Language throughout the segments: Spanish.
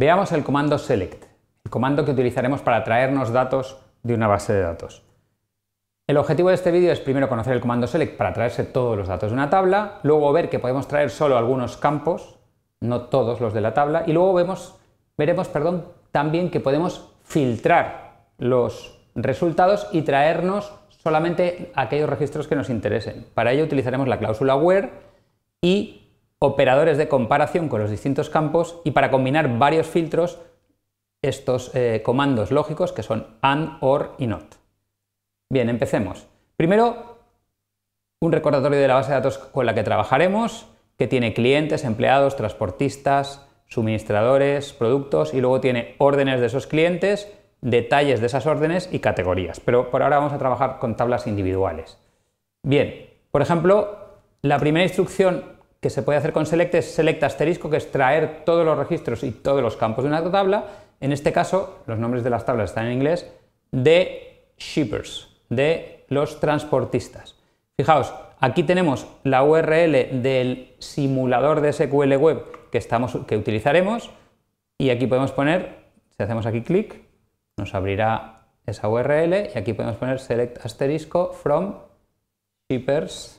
Veamos el comando select, el comando que utilizaremos para traernos datos de una base de datos. El objetivo de este vídeo es primero conocer el comando select para traerse todos los datos de una tabla, luego ver que podemos traer solo algunos campos, no todos los de la tabla, y luego vemos, veremos perdón, también que podemos filtrar los resultados y traernos solamente aquellos registros que nos interesen. Para ello utilizaremos la cláusula where y operadores de comparación con los distintos campos y para combinar varios filtros estos eh, comandos lógicos que son AND, OR y NOT. Bien, empecemos. Primero, un recordatorio de la base de datos con la que trabajaremos, que tiene clientes, empleados, transportistas, suministradores, productos y luego tiene órdenes de esos clientes, detalles de esas órdenes y categorías. Pero por ahora vamos a trabajar con tablas individuales. Bien, por ejemplo, la primera instrucción que se puede hacer con select es select asterisco, que es traer todos los registros y todos los campos de una tabla. En este caso, los nombres de las tablas están en inglés, de shippers, de los transportistas. Fijaos, aquí tenemos la URL del simulador de SQL web que, estamos, que utilizaremos y aquí podemos poner, si hacemos aquí clic, nos abrirá esa URL y aquí podemos poner select asterisco from shippers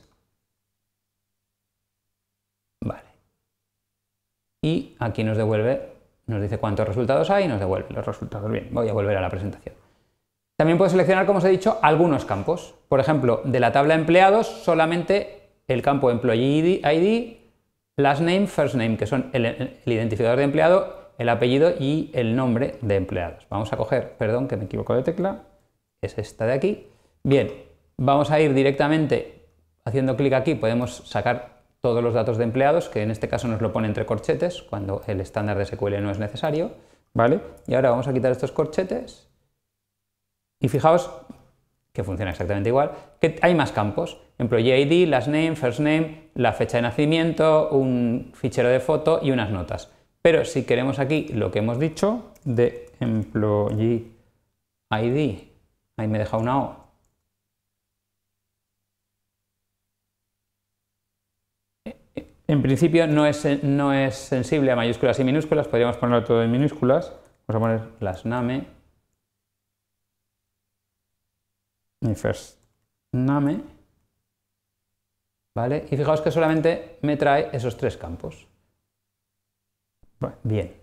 y aquí nos devuelve, nos dice cuántos resultados hay y nos devuelve los resultados. Bien, voy a volver a la presentación. También puedo seleccionar, como os he dicho, algunos campos. Por ejemplo, de la tabla de empleados, solamente el campo Employee ID, Last Name, First Name, que son el, el identificador de empleado, el apellido y el nombre de empleados. Vamos a coger, perdón que me equivoco de tecla, es esta de aquí. Bien, vamos a ir directamente, haciendo clic aquí, podemos sacar todos los datos de empleados, que en este caso nos lo pone entre corchetes, cuando el estándar de SQL no es necesario, ¿vale? Y ahora vamos a quitar estos corchetes y fijaos que funciona exactamente igual, que hay más campos, employee ID, last name, first name, la fecha de nacimiento, un fichero de foto y unas notas. Pero si queremos aquí lo que hemos dicho de employee ID, ahí me deja una O, En principio no es, no es sensible a mayúsculas y minúsculas, podríamos ponerlo todo en minúsculas. Vamos a poner las name. first name. ¿Vale? Y fijaos que solamente me trae esos tres campos. bien.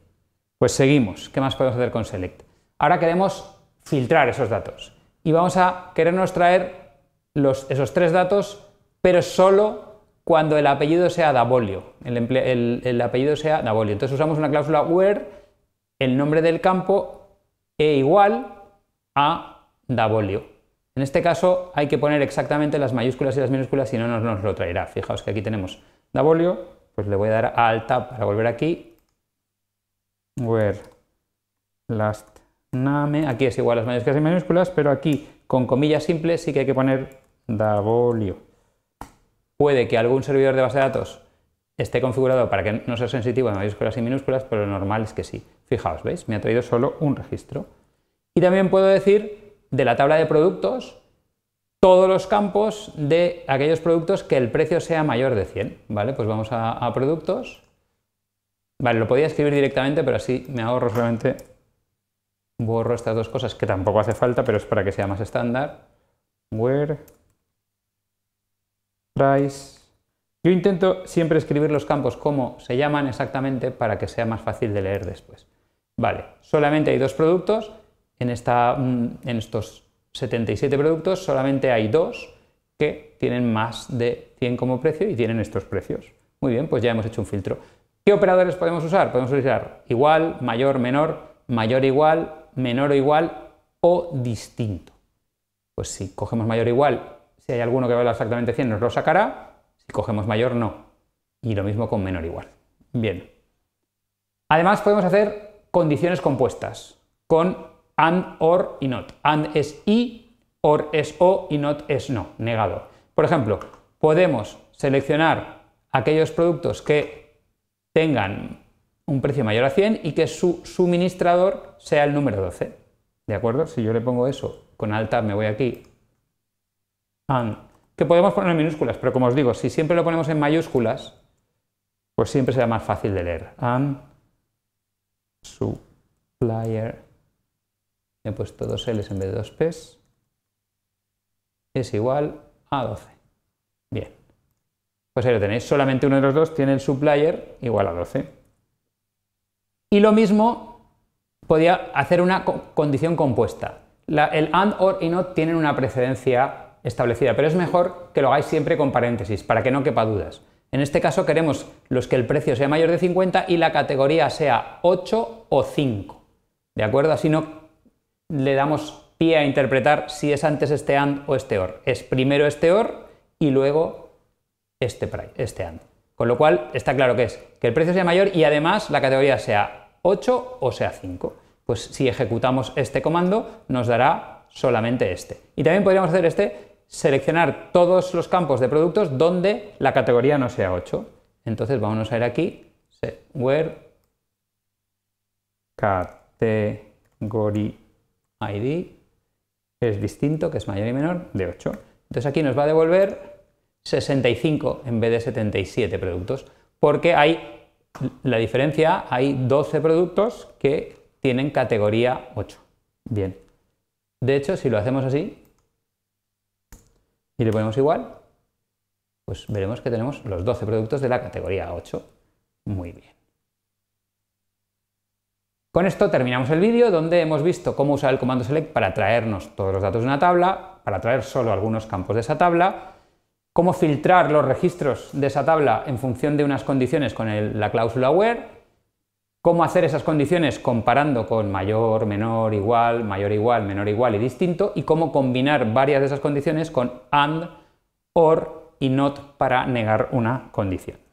Pues seguimos. ¿Qué más podemos hacer con select? Ahora queremos filtrar esos datos. Y vamos a querernos traer los, esos tres datos, pero solo cuando el apellido sea Davolio, el, apellido sea Davolio. Entonces usamos una cláusula where el nombre del campo e igual a Davolio. En este caso hay que poner exactamente las mayúsculas y las minúsculas, si no, nos lo traerá. Fijaos que aquí tenemos Davolio, pues le voy a dar a Tab para volver aquí. Where last name, aquí es igual a las mayúsculas y minúsculas, pero aquí con comillas simples sí que hay que poner Davolio. Puede que algún servidor de base de datos esté configurado para que no sea sensitivo a mayúsculas y minúsculas, pero lo normal es que sí. Fijaos, ¿veis? Me ha traído solo un registro. Y también puedo decir de la tabla de productos todos los campos de aquellos productos que el precio sea mayor de 100. ¿Vale? Pues vamos a, productos. Vale, lo podía escribir directamente, pero así me ahorro solamente, borro estas dos cosas que tampoco hace falta, pero es para que sea más estándar. Where price. Yo intento siempre escribir los campos como se llaman exactamente para que sea más fácil de leer después. Vale, solamente hay dos productos, en, esta, mm, en estos 77 productos solamente hay dos que tienen más de 100 como precio y tienen estos precios. Muy bien, pues ya hemos hecho un filtro. ¿Qué operadores podemos usar? Podemos usar igual, mayor, menor, mayor igual, menor o igual o distinto. Pues si cogemos mayor o igual si hay alguno que vale exactamente 100, nos lo sacará. Si cogemos mayor, no. Y lo mismo con menor igual. Bien. Además, podemos hacer condiciones compuestas con and, or y not. And es y, or es o y not es no, negado. Por ejemplo, podemos seleccionar aquellos productos que tengan un precio mayor a 100 y que su suministrador sea el número 12. ¿De acuerdo? Si yo le pongo eso con alta, me voy aquí and, que podemos poner en minúsculas, pero como os digo, si siempre lo ponemos en mayúsculas, pues siempre será más fácil de leer. And supplier, he puesto dos L's en vez de dos P's, es igual a 12. Bien. Pues ahí lo tenéis, solamente uno de los dos tiene el supplier igual a 12. Y lo mismo podía hacer una condición compuesta. el AND, OR y no tienen una precedencia establecida, pero es mejor que lo hagáis siempre con paréntesis, para que no quepa dudas. En este caso queremos los que el precio sea mayor de 50 y la categoría sea 8 o 5. ¿De acuerdo? Así no le damos pie a interpretar si es antes este AND o este OR. Es primero este OR y luego este, este AND. Con lo cual está claro que es que el precio sea mayor y además la categoría sea 8 o sea 5. Pues si ejecutamos este comando nos dará solamente este. Y también podríamos hacer este seleccionar todos los campos de productos donde la categoría no sea 8. Entonces vamos a ir aquí, where category ID es distinto, que es mayor y menor, de 8. Entonces aquí nos va a devolver 65 en vez de 77 productos, porque hay la diferencia, hay 12 productos que tienen categoría 8. Bien. De hecho, si lo hacemos así, y le ponemos igual, pues veremos que tenemos los 12 productos de la categoría 8. Muy bien. Con esto terminamos el vídeo donde hemos visto cómo usar el comando select para traernos todos los datos de una tabla, para traer solo algunos campos de esa tabla, cómo filtrar los registros de esa tabla en función de unas condiciones con la cláusula where, ¿Cómo hacer esas condiciones comparando con mayor, menor, igual, mayor, igual, menor, igual y distinto? Y cómo combinar varias de esas condiciones con and, or y not para negar una condición.